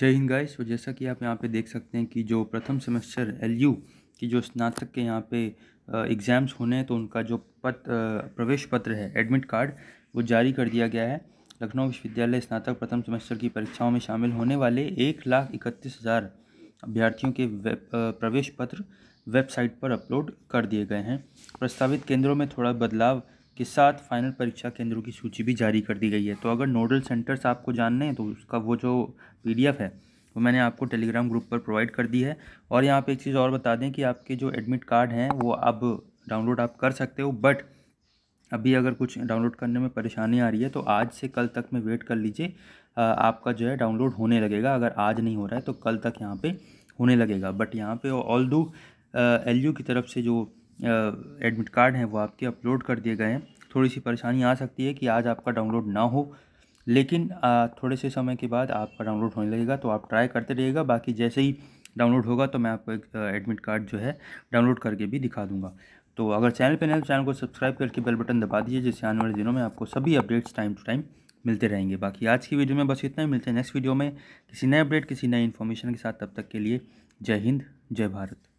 जय हिंद गाइस तो जैसा कि आप यहाँ पे देख सकते हैं कि जो प्रथम सेमेस्टर एलयू की जो स्नातक के यहाँ पे एग्ज़ाम्स होने हैं तो उनका जो पत प्रवेश पत्र है एडमिट कार्ड वो जारी कर दिया गया है लखनऊ विश्वविद्यालय स्नातक प्रथम सेमेस्टर की परीक्षाओं में शामिल होने वाले एक लाख इकतीस हज़ार अभ्यर्थियों के वेब प्रवेश पत्र वेबसाइट पर अपलोड कर दिए गए हैं प्रस्तावित केंद्रों में थोड़ा बदलाव के साथ फाइनल परीक्षा केंद्रों की सूची भी जारी कर दी गई है तो अगर नोडल सेंटर्स आपको जानने हैं तो उसका वो जो पीडीएफ है वो मैंने आपको टेलीग्राम ग्रुप पर प्रोवाइड कर दी है और यहाँ पे एक चीज़ और बता दें कि आपके जो एडमिट कार्ड हैं वो अब डाउनलोड आप कर सकते हो बट अभी अगर कुछ डाउनलोड करने में परेशानी आ रही है तो आज से कल तक में वेट कर लीजिए आपका जो है डाउनलोड होने लगेगा अगर आज नहीं हो रहा है तो कल तक यहाँ पे होने लगेगा बट यहाँ पे ऑल दो एल की तरफ से जो एडमिट कार्ड हैं वो आपके अपलोड कर दिए गए हैं थोड़ी सी परेशानी आ सकती है कि आज आपका डाउनलोड ना हो लेकिन थोड़े से समय के बाद आपका डाउनलोड होने लगेगा तो आप ट्राई करते रहिएगा बाकी जैसे ही डाउनलोड होगा तो मैं आपको एक एडमिट कार्ड जो है डाउनलोड करके भी दिखा दूंगा तो अगर चैनल पर नए तो चैनल को सब्सक्राइब करके बेल बटन दबा दीजिए जिससे आने वाले दिनों में आपको सभी अपडेट्स टाइम टू टाइम मिलते रहेंगे बाकी आज की वीडियो में बस इतना ही मिलते हैं नेक्स्ट वीडियो में किसी नए अपडेट किसी नए इन्फॉर्मेशन के साथ तब तक के लिए जय हिंद जय भारत